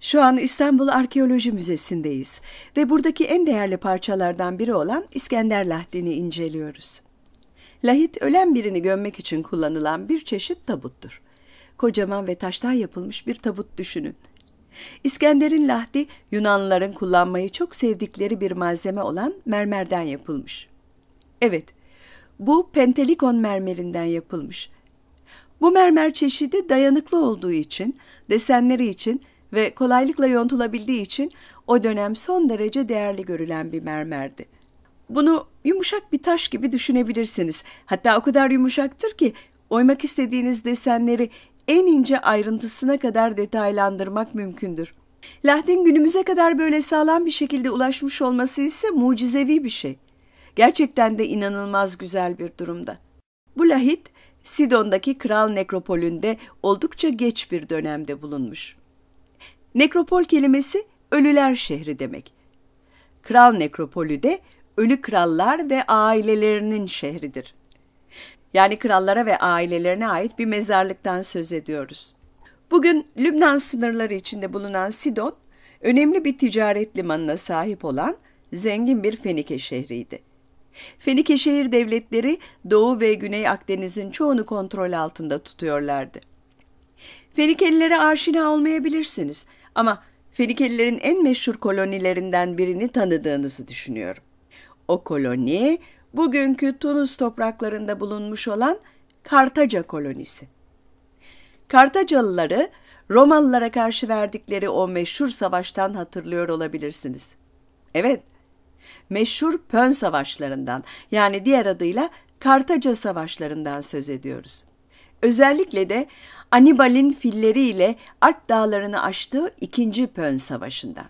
Şu an İstanbul Arkeoloji Müzesi'ndeyiz ve buradaki en değerli parçalardan biri olan İskender Lahdi'ni inceliyoruz. Lahit, ölen birini gömmek için kullanılan bir çeşit tabuttur. Kocaman ve taştan yapılmış bir tabut düşünün. İskender'in lahdi, Yunanlıların kullanmayı çok sevdikleri bir malzeme olan mermerden yapılmış. Evet, bu pentelikon mermerinden yapılmış. Bu mermer çeşidi dayanıklı olduğu için, desenleri için ve kolaylıkla yontulabildiği için o dönem son derece değerli görülen bir mermerdi. Bunu yumuşak bir taş gibi düşünebilirsiniz. Hatta o kadar yumuşaktır ki oymak istediğiniz desenleri en ince ayrıntısına kadar detaylandırmak mümkündür. Lahdin günümüze kadar böyle sağlam bir şekilde ulaşmış olması ise mucizevi bir şey. Gerçekten de inanılmaz güzel bir durumda. Bu lahit Sidon'daki kral nekropolünde oldukça geç bir dönemde bulunmuş. Nekropol kelimesi ölüler şehri demek. Kral nekropolü de ölü krallar ve ailelerinin şehridir. Yani krallara ve ailelerine ait bir mezarlıktan söz ediyoruz. Bugün Lübnan sınırları içinde bulunan Sidon, önemli bir ticaret limanına sahip olan zengin bir Fenike şehriydi. Fenike şehir devletleri Doğu ve Güney Akdeniz'in çoğunu kontrol altında tutuyorlardı. Fenikelilere aşina olmayabilirsiniz ama Fenikelilerin en meşhur kolonilerinden birini tanıdığınızı düşünüyorum. O koloni bugünkü Tunus topraklarında bulunmuş olan Kartaca kolonisi. Kartacalıları Romalılara karşı verdikleri o meşhur savaştan hatırlıyor olabilirsiniz. Evet, meşhur Pön savaşlarından yani diğer adıyla Kartaca savaşlarından söz ediyoruz. Özellikle de Anibal'in filleriyle ile Alp dağlarını aştığı 2. Pön Savaşı'ndan.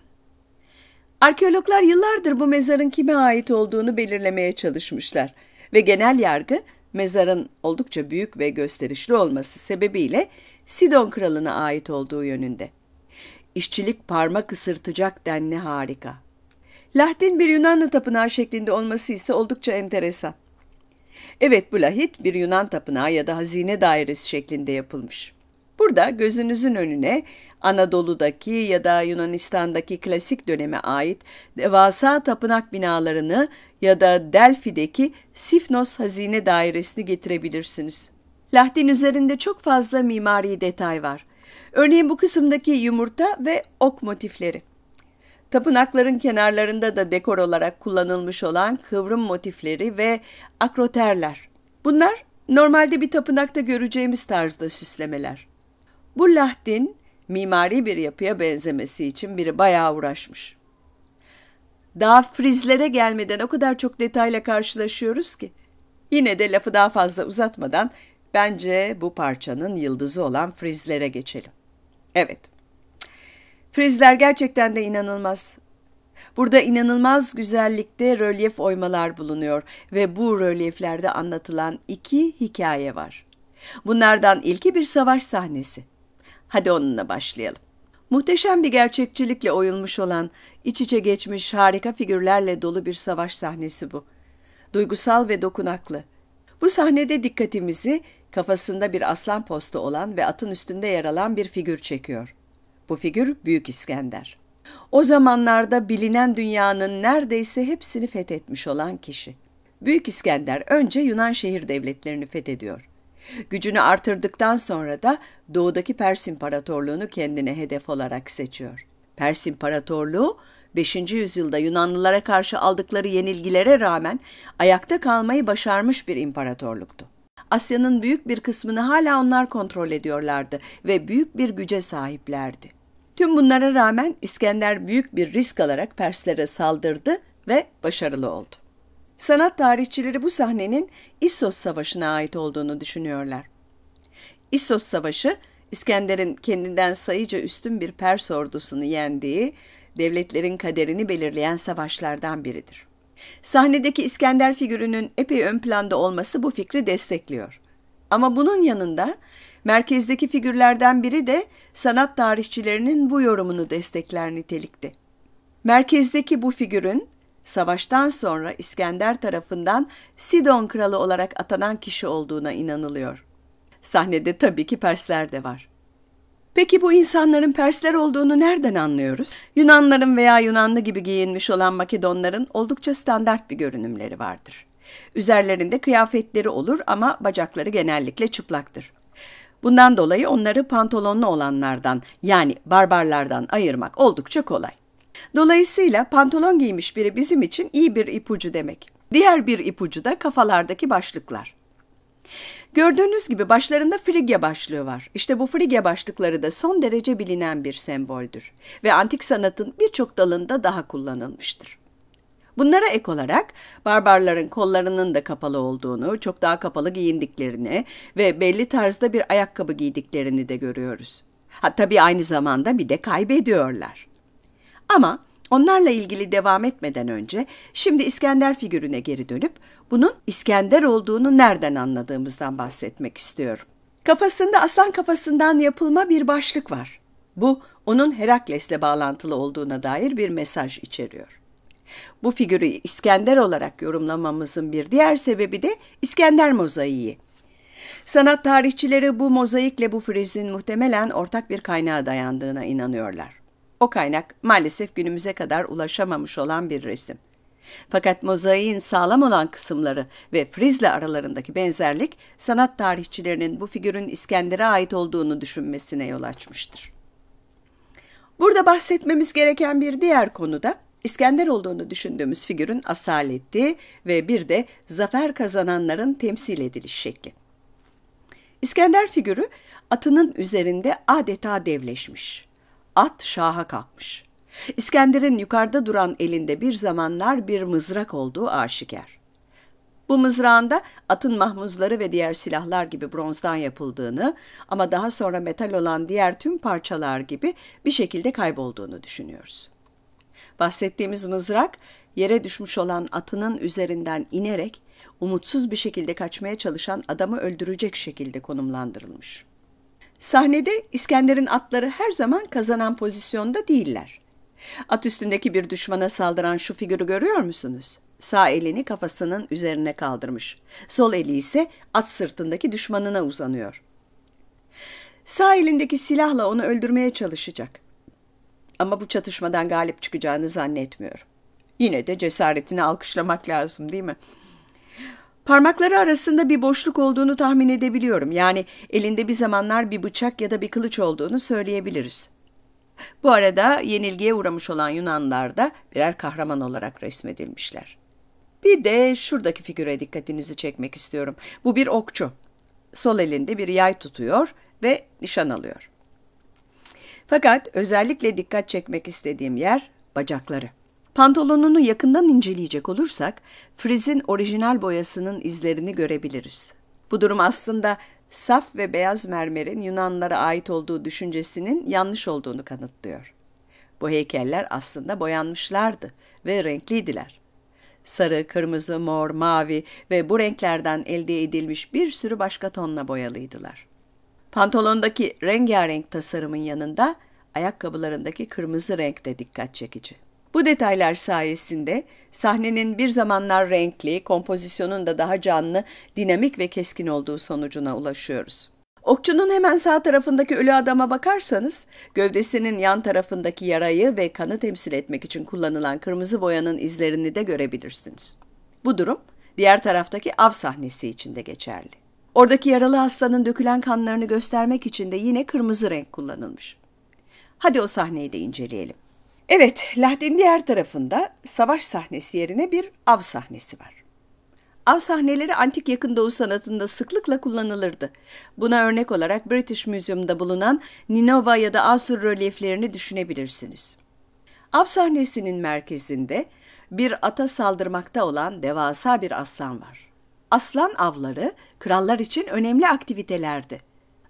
Arkeologlar yıllardır bu mezarın kime ait olduğunu belirlemeye çalışmışlar ve genel yargı mezarın oldukça büyük ve gösterişli olması sebebiyle Sidon kralına ait olduğu yönünde. İşçilik parmak ısırtacak denli harika. Lahdin bir Yunanlı tapınağı şeklinde olması ise oldukça enteresan. Evet bu lahit bir Yunan tapınağı ya da hazine dairesi şeklinde yapılmış. Burada gözünüzün önüne Anadolu'daki ya da Yunanistan'daki klasik döneme ait devasa tapınak binalarını ya da Delfi'deki Sifnos Hazine Dairesi'ni getirebilirsiniz. Lahdin üzerinde çok fazla mimari detay var. Örneğin bu kısımdaki yumurta ve ok motifleri. Tapınakların kenarlarında da dekor olarak kullanılmış olan kıvrım motifleri ve akroterler. Bunlar normalde bir tapınakta göreceğimiz tarzda süslemeler. Bu lahdin mimari bir yapıya benzemesi için biri bayağı uğraşmış. Daha frizlere gelmeden o kadar çok detayla karşılaşıyoruz ki. Yine de lafı daha fazla uzatmadan bence bu parçanın yıldızı olan frizlere geçelim. Evet, Frizler gerçekten de inanılmaz. Burada inanılmaz güzellikte rölyef oymalar bulunuyor ve bu rölyeflerde anlatılan iki hikaye var. Bunlardan ilki bir savaş sahnesi. Hadi onunla başlayalım. Muhteşem bir gerçekçilikle oyulmuş olan, iç içe geçmiş harika figürlerle dolu bir savaş sahnesi bu. Duygusal ve dokunaklı. Bu sahnede dikkatimizi kafasında bir aslan postu olan ve atın üstünde yer alan bir figür çekiyor. Bu figür Büyük İskender. O zamanlarda bilinen dünyanın neredeyse hepsini fethetmiş olan kişi. Büyük İskender önce Yunan şehir devletlerini fethediyor. Gücünü artırdıktan sonra da doğudaki Pers İmparatorluğunu kendine hedef olarak seçiyor. Pers İmparatorluğu 5. yüzyılda Yunanlılara karşı aldıkları yenilgilere rağmen ayakta kalmayı başarmış bir imparatorluktu. Asya'nın büyük bir kısmını hala onlar kontrol ediyorlardı ve büyük bir güce sahiplerdi. Tüm bunlara rağmen İskender büyük bir risk alarak Perslere saldırdı ve başarılı oldu. Sanat tarihçileri bu sahnenin İssos Savaşı'na ait olduğunu düşünüyorlar. İssos Savaşı, İskender'in kendinden sayıca üstün bir Pers ordusunu yendiği, devletlerin kaderini belirleyen savaşlardan biridir. Sahnedeki İskender figürünün epey ön planda olması bu fikri destekliyor. Ama bunun yanında Merkezdeki figürlerden biri de sanat tarihçilerinin bu yorumunu destekler nitelikte. Merkezdeki bu figürün savaştan sonra İskender tarafından Sidon kralı olarak atanan kişi olduğuna inanılıyor. Sahnede tabii ki Persler de var. Peki bu insanların Persler olduğunu nereden anlıyoruz? Yunanların veya Yunanlı gibi giyinmiş olan Makedonların oldukça standart bir görünümleri vardır. Üzerlerinde kıyafetleri olur ama bacakları genellikle çıplaktır. Bundan dolayı onları pantolonlu olanlardan yani barbarlardan ayırmak oldukça kolay. Dolayısıyla pantolon giymiş biri bizim için iyi bir ipucu demek. Diğer bir ipucu da kafalardaki başlıklar. Gördüğünüz gibi başlarında Frigya başlığı var. İşte bu Frigya başlıkları da son derece bilinen bir semboldür ve antik sanatın birçok dalında daha kullanılmıştır. Bunlara ek olarak barbarların kollarının da kapalı olduğunu, çok daha kapalı giyindiklerini ve belli tarzda bir ayakkabı giydiklerini de görüyoruz. Ha tabii aynı zamanda bir de kaybediyorlar. Ama Onlarla ilgili devam etmeden önce şimdi İskender figürüne geri dönüp bunun İskender olduğunu nereden anladığımızdan bahsetmek istiyorum. Kafasında aslan kafasından yapılma bir başlık var. Bu onun Herakles'le bağlantılı olduğuna dair bir mesaj içeriyor. Bu figürü İskender olarak yorumlamamızın bir diğer sebebi de İskender mozaiği. Sanat tarihçileri bu mozaikle bu frizin muhtemelen ortak bir kaynağa dayandığına inanıyorlar. O kaynak maalesef günümüze kadar ulaşamamış olan bir resim. Fakat mozaiğin sağlam olan kısımları ve frizle aralarındaki benzerlik sanat tarihçilerinin bu figürün İskender'e ait olduğunu düşünmesine yol açmıştır. Burada bahsetmemiz gereken bir diğer konu da İskender olduğunu düşündüğümüz figürün asaleti ve bir de zafer kazananların temsil ediliş şekli. İskender figürü atının üzerinde adeta devleşmiş. At şaha kalkmış. İskender'in yukarıda duran elinde bir zamanlar bir mızrak olduğu aşikar. Bu mızrağında atın mahmuzları ve diğer silahlar gibi bronzdan yapıldığını ama daha sonra metal olan diğer tüm parçalar gibi bir şekilde kaybolduğunu düşünüyoruz. Bahsettiğimiz mızrak yere düşmüş olan atının üzerinden inerek umutsuz bir şekilde kaçmaya çalışan adamı öldürecek şekilde konumlandırılmış. Sahnede İskender'in atları her zaman kazanan pozisyonda değiller. At üstündeki bir düşmana saldıran şu figürü görüyor musunuz? Sağ elini kafasının üzerine kaldırmış. Sol eli ise at sırtındaki düşmanına uzanıyor. Sağ elindeki silahla onu öldürmeye çalışacak. Ama bu çatışmadan galip çıkacağını zannetmiyorum. Yine de cesaretini alkışlamak lazım değil mi? Parmakları arasında bir boşluk olduğunu tahmin edebiliyorum. Yani elinde bir zamanlar bir bıçak ya da bir kılıç olduğunu söyleyebiliriz. Bu arada yenilgiye uğramış olan Yunanlar da birer kahraman olarak resmedilmişler. Bir de şuradaki figüre dikkatinizi çekmek istiyorum. Bu bir okçu. Sol elinde bir yay tutuyor ve nişan alıyor. Fakat özellikle dikkat çekmek istediğim yer bacakları. Pantolonunu yakından inceleyecek olursak frizin orijinal boyasının izlerini görebiliriz. Bu durum aslında saf ve beyaz mermerin Yunanlara ait olduğu düşüncesinin yanlış olduğunu kanıtlıyor. Bu heykeller aslında boyanmışlardı ve renkliydiler. Sarı, kırmızı, mor, mavi ve bu renklerden elde edilmiş bir sürü başka tonla boyalıydılar. Pantolondaki rengarenk tasarımın yanında ayakkabılarındaki kırmızı renk de dikkat çekici. Bu detaylar sayesinde sahnenin bir zamanlar renkli, kompozisyonun da daha canlı, dinamik ve keskin olduğu sonucuna ulaşıyoruz. Okçunun hemen sağ tarafındaki ölü adama bakarsanız, gövdesinin yan tarafındaki yarayı ve kanı temsil etmek için kullanılan kırmızı boyanın izlerini de görebilirsiniz. Bu durum diğer taraftaki av sahnesi için de geçerli. Oradaki yaralı aslanın dökülen kanlarını göstermek için de yine kırmızı renk kullanılmış. Hadi o sahneyi de inceleyelim. Evet, Lahdin diğer tarafında savaş sahnesi yerine bir av sahnesi var. Av sahneleri antik yakın doğu sanatında sıklıkla kullanılırdı. Buna örnek olarak British Museum'da bulunan Ninova ya da Asur rölyeflerini düşünebilirsiniz. Av sahnesinin merkezinde bir ata saldırmakta olan devasa bir aslan var aslan avları krallar için önemli aktivitelerdi.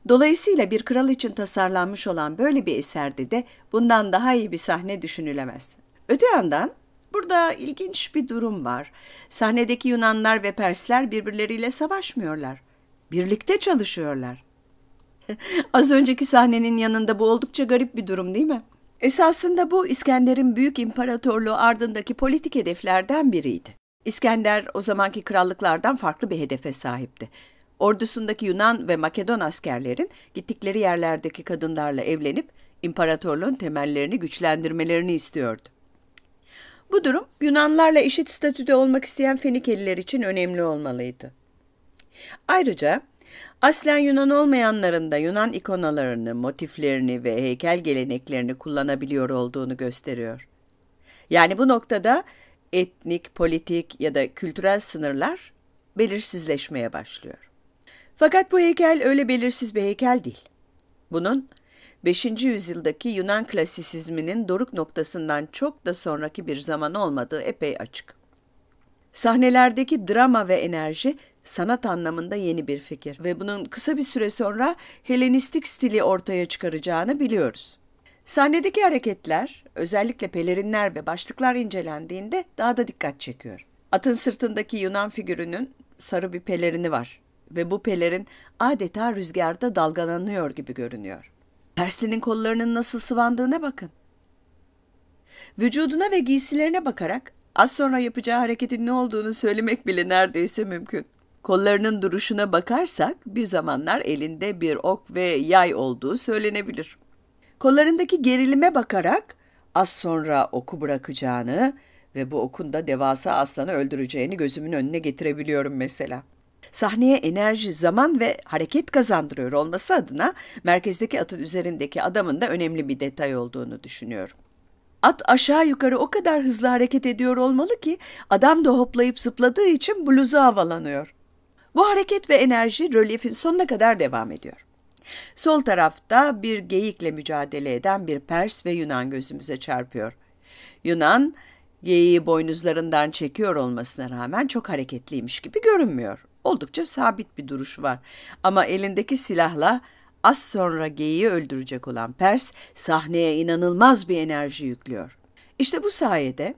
Dolayısıyla bir kral için tasarlanmış olan böyle bir eserde de bundan daha iyi bir sahne düşünülemez. Öte yandan burada ilginç bir durum var. Sahnedeki Yunanlar ve Persler birbirleriyle savaşmıyorlar. Birlikte çalışıyorlar. Az önceki sahnenin yanında bu oldukça garip bir durum değil mi? Esasında bu İskender'in büyük imparatorluğu ardındaki politik hedeflerden biriydi. İskender o zamanki krallıklardan farklı bir hedefe sahipti. Ordusundaki Yunan ve Makedon askerlerin gittikleri yerlerdeki kadınlarla evlenip imparatorluğun temellerini güçlendirmelerini istiyordu. Bu durum Yunanlarla eşit statüde olmak isteyen Fenikeliler için önemli olmalıydı. Ayrıca aslen Yunan olmayanların da Yunan ikonalarını, motiflerini ve heykel geleneklerini kullanabiliyor olduğunu gösteriyor. Yani bu noktada etnik, politik ya da kültürel sınırlar belirsizleşmeye başlıyor. Fakat bu heykel öyle belirsiz bir heykel değil. Bunun 5. yüzyıldaki Yunan klasisizminin doruk noktasından çok da sonraki bir zaman olmadığı epey açık. Sahnelerdeki drama ve enerji sanat anlamında yeni bir fikir ve bunun kısa bir süre sonra Helenistik stili ortaya çıkaracağını biliyoruz. Sahnedeki hareketler, özellikle pelerinler ve başlıklar incelendiğinde daha da dikkat çekiyor. Atın sırtındaki Yunan figürünün sarı bir pelerini var ve bu pelerin adeta rüzgarda dalgalanıyor gibi görünüyor. Perslinin kollarının nasıl sıvandığına bakın. Vücuduna ve giysilerine bakarak az sonra yapacağı hareketin ne olduğunu söylemek bile neredeyse mümkün. Kollarının duruşuna bakarsak bir zamanlar elinde bir ok ve yay olduğu söylenebilir kollarındaki gerilime bakarak az sonra oku bırakacağını ve bu okun da devasa aslanı öldüreceğini gözümün önüne getirebiliyorum mesela. Sahneye enerji, zaman ve hareket kazandırıyor olması adına merkezdeki atın üzerindeki adamın da önemli bir detay olduğunu düşünüyorum. At aşağı yukarı o kadar hızlı hareket ediyor olmalı ki adam da hoplayıp zıpladığı için bluzu havalanıyor. Bu hareket ve enerji rölyefin sonuna kadar devam ediyor. Sol tarafta bir geyikle mücadele eden bir Pers ve Yunan gözümüze çarpıyor. Yunan, geyiği boynuzlarından çekiyor olmasına rağmen çok hareketliymiş gibi görünmüyor. Oldukça sabit bir duruş var ama elindeki silahla az sonra geyiği öldürecek olan Pers sahneye inanılmaz bir enerji yüklüyor. İşte bu sayede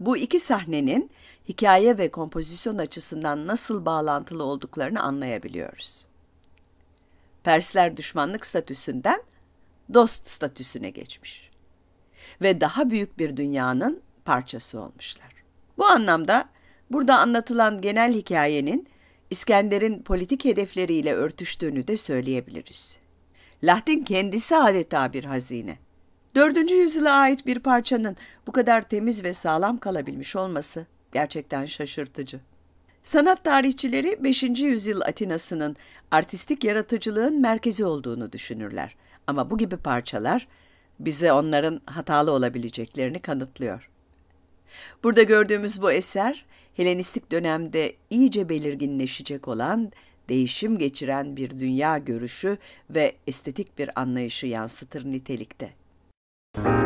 bu iki sahnenin hikaye ve kompozisyon açısından nasıl bağlantılı olduklarını anlayabiliyoruz. Persler düşmanlık statüsünden dost statüsüne geçmiş ve daha büyük bir dünyanın parçası olmuşlar. Bu anlamda burada anlatılan genel hikayenin İskender'in politik hedefleriyle örtüştüğünü de söyleyebiliriz. Lahdin kendisi adeta bir hazine. 4. yüzyıla ait bir parçanın bu kadar temiz ve sağlam kalabilmiş olması gerçekten şaşırtıcı. Sanat tarihçileri 5. yüzyıl Atina'sının artistik yaratıcılığın merkezi olduğunu düşünürler. Ama bu gibi parçalar bize onların hatalı olabileceklerini kanıtlıyor. Burada gördüğümüz bu eser, Helenistik dönemde iyice belirginleşecek olan, değişim geçiren bir dünya görüşü ve estetik bir anlayışı yansıtır nitelikte. Müzik